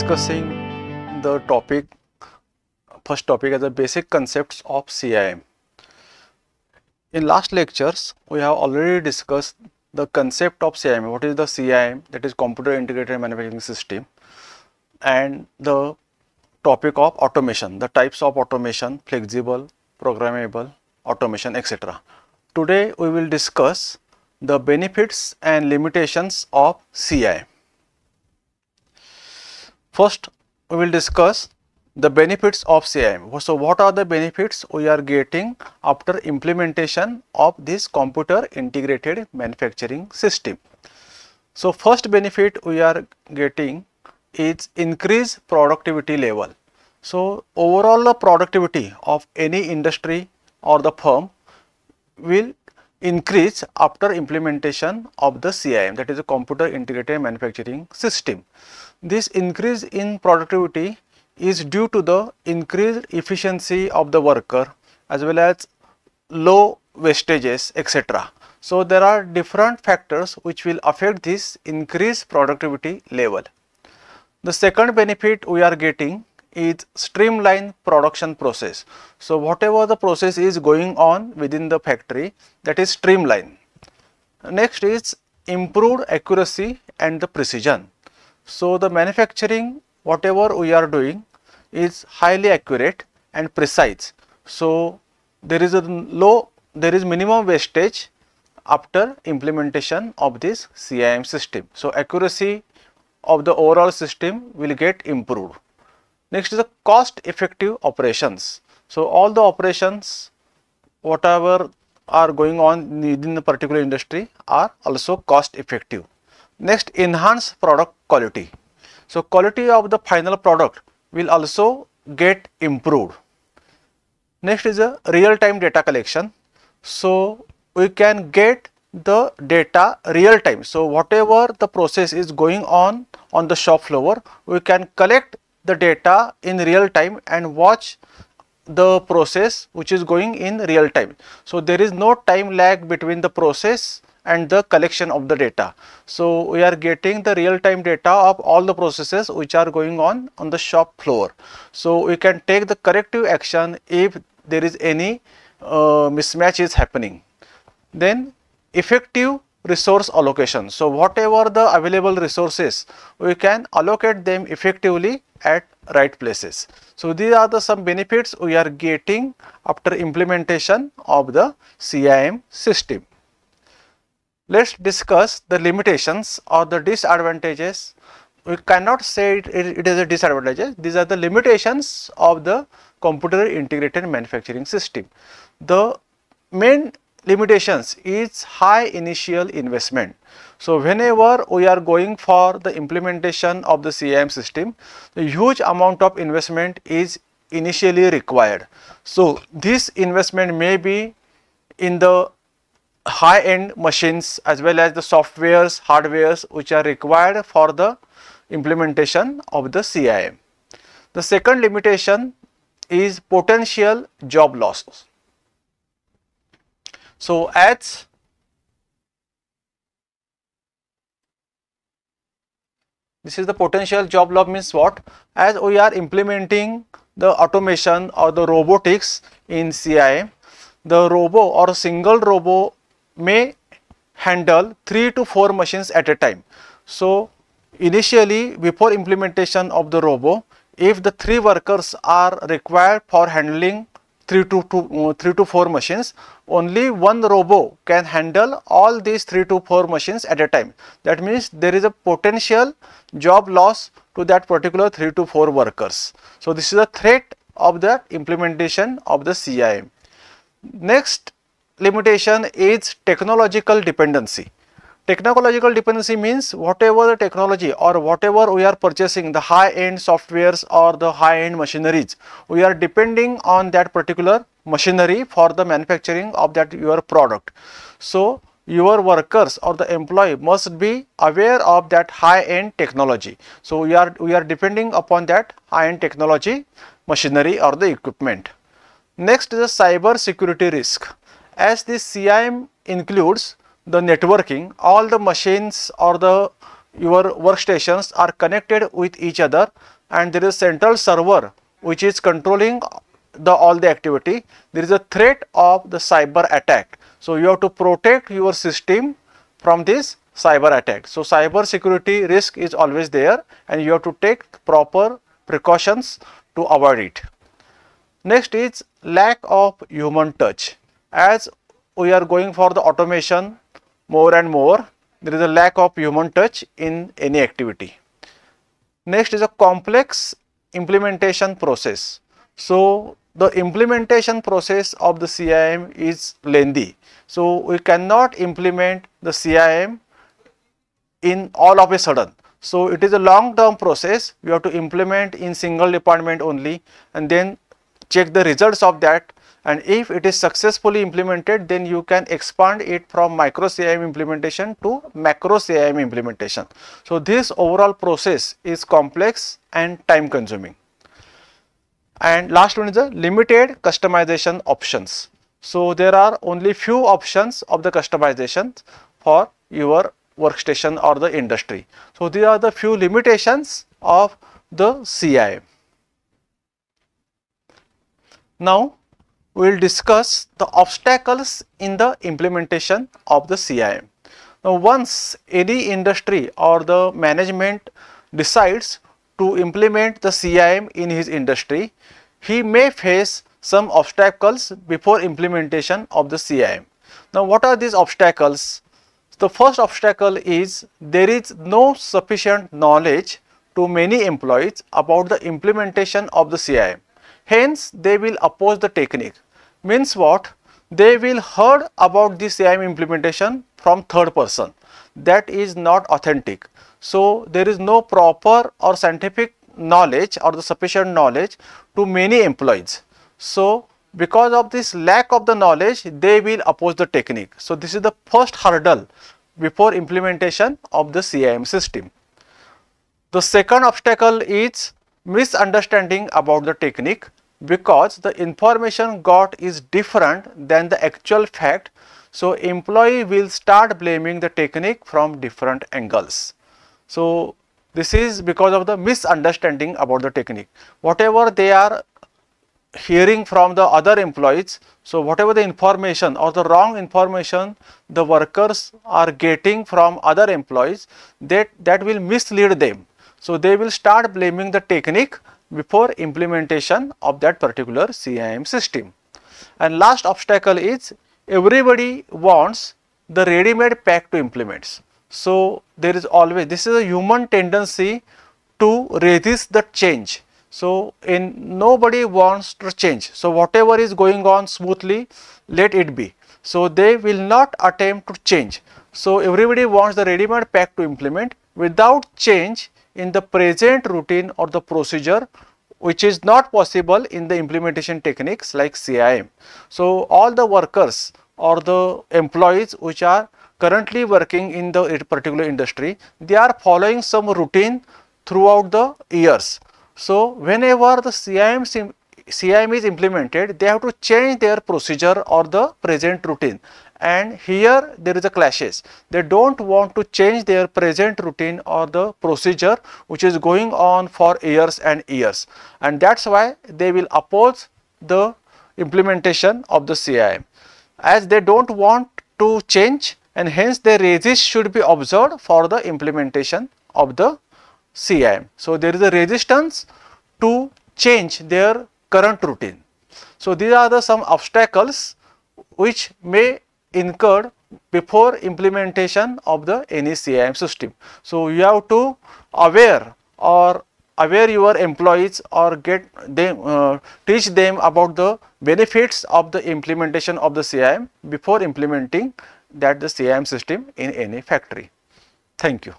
discussing the topic first topic as the basic concepts of CIM. In last lectures we have already discussed the concept of CIM what is the CIM that is computer integrated manufacturing system and the topic of automation the types of automation flexible programmable automation etc. Today we will discuss the benefits and limitations of CIM. First, we will discuss the benefits of CIM. So, what are the benefits we are getting after implementation of this computer integrated manufacturing system? So, first benefit we are getting is increased productivity level. So, overall the productivity of any industry or the firm will increase after implementation of the CIM that is a computer integrated manufacturing system. This increase in productivity is due to the increased efficiency of the worker as well as low wastages etc. So, there are different factors which will affect this increased productivity level. The second benefit we are getting is streamline production process. So, whatever the process is going on within the factory that is streamline. Next is improved accuracy and the precision. So, the manufacturing whatever we are doing is highly accurate and precise. So, there is a low there is minimum wastage after implementation of this CIM system. So, accuracy of the overall system will get improved. Next is the cost effective operations. So, all the operations whatever are going on within the particular industry are also cost effective. Next, enhance product quality. So, quality of the final product will also get improved. Next is a real-time data collection. So, we can get the data real time. So, whatever the process is going on on the shop floor, we can collect the data in real time and watch the process which is going in real time. So, there is no time lag between the process and the collection of the data. So, we are getting the real time data of all the processes which are going on on the shop floor. So, we can take the corrective action if there is any uh, mismatch is happening. Then effective resource allocation. So, whatever the available resources, we can allocate them effectively at right places. So, these are the some benefits we are getting after implementation of the CIM system let us discuss the limitations or the disadvantages. We cannot say it, it, it is a disadvantage. These are the limitations of the computer integrated manufacturing system. The main limitations is high initial investment. So, whenever we are going for the implementation of the CIM system, the huge amount of investment is initially required. So, this investment may be in the high end machines as well as the softwares, hardwares which are required for the implementation of the CIM. The second limitation is potential job losses. So, as this is the potential job loss means what? As we are implementing the automation or the robotics in CIM, the robo or single robo may handle 3 to 4 machines at a time. So, initially before implementation of the robo, if the 3 workers are required for handling 3 to, two, uh, 3 to 4 machines, only one robo can handle all these 3 to 4 machines at a time. That means there is a potential job loss to that particular 3 to 4 workers. So, this is a threat of the implementation of the CIM. Next limitation is technological dependency. Technological dependency means whatever the technology or whatever we are purchasing, the high-end softwares or the high-end machineries, we are depending on that particular machinery for the manufacturing of that your product. So, your workers or the employee must be aware of that high-end technology. So, we are, we are depending upon that high-end technology, machinery or the equipment. Next is cyber security risk as this CIM includes the networking, all the machines or the your workstations are connected with each other and there is central server which is controlling the all the activity. There is a threat of the cyber attack. So, you have to protect your system from this cyber attack. So, cyber security risk is always there and you have to take proper precautions to avoid it. Next is lack of human touch as we are going for the automation more and more, there is a lack of human touch in any activity. Next is a complex implementation process. So, the implementation process of the CIM is lengthy. So, we cannot implement the CIM in all of a sudden. So, it is a long term process. We have to implement in single department only and then check the results of that and if it is successfully implemented then you can expand it from micro CIM implementation to macro CIM implementation. So, this overall process is complex and time consuming. And last one is the limited customization options. So, there are only few options of the customization for your workstation or the industry. So, these are the few limitations of the CIM. Now, we will discuss the obstacles in the implementation of the CIM. Now, once any industry or the management decides to implement the CIM in his industry, he may face some obstacles before implementation of the CIM. Now, what are these obstacles? The first obstacle is there is no sufficient knowledge to many employees about the implementation of the CIM. Hence, they will oppose the technique. Means what? They will heard about this AIM implementation from third person. That is not authentic. So, there is no proper or scientific knowledge or the sufficient knowledge to many employees. So, because of this lack of the knowledge, they will oppose the technique. So, this is the first hurdle before implementation of the CIM system. The second obstacle is misunderstanding about the technique because the information got is different than the actual fact. So, employee will start blaming the technique from different angles. So, this is because of the misunderstanding about the technique. Whatever they are hearing from the other employees. So, whatever the information or the wrong information the workers are getting from other employees that that will mislead them. So, they will start blaming the technique before implementation of that particular CIM system. And last obstacle is everybody wants the ready-made pack to implement. So, there is always this is a human tendency to resist the change. So, in nobody wants to change. So, whatever is going on smoothly, let it be. So, they will not attempt to change. So, everybody wants the ready-made pack to implement. Without change, in the present routine or the procedure which is not possible in the implementation techniques like CIM. So, all the workers or the employees which are currently working in the particular industry, they are following some routine throughout the years. So, whenever the CIM CIM is implemented, they have to change their procedure or the present routine. And here there is a clashes. They don't want to change their present routine or the procedure which is going on for years and years. And that's why they will oppose the implementation of the CIM. As they don't want to change and hence the resist should be observed for the implementation of the CIM. So, there is a resistance to change their current routine. So, these are the some obstacles which may incur before implementation of the any CIM system. So, you have to aware or aware your employees or get them uh, teach them about the benefits of the implementation of the CIM before implementing that the CIM system in any factory. Thank you.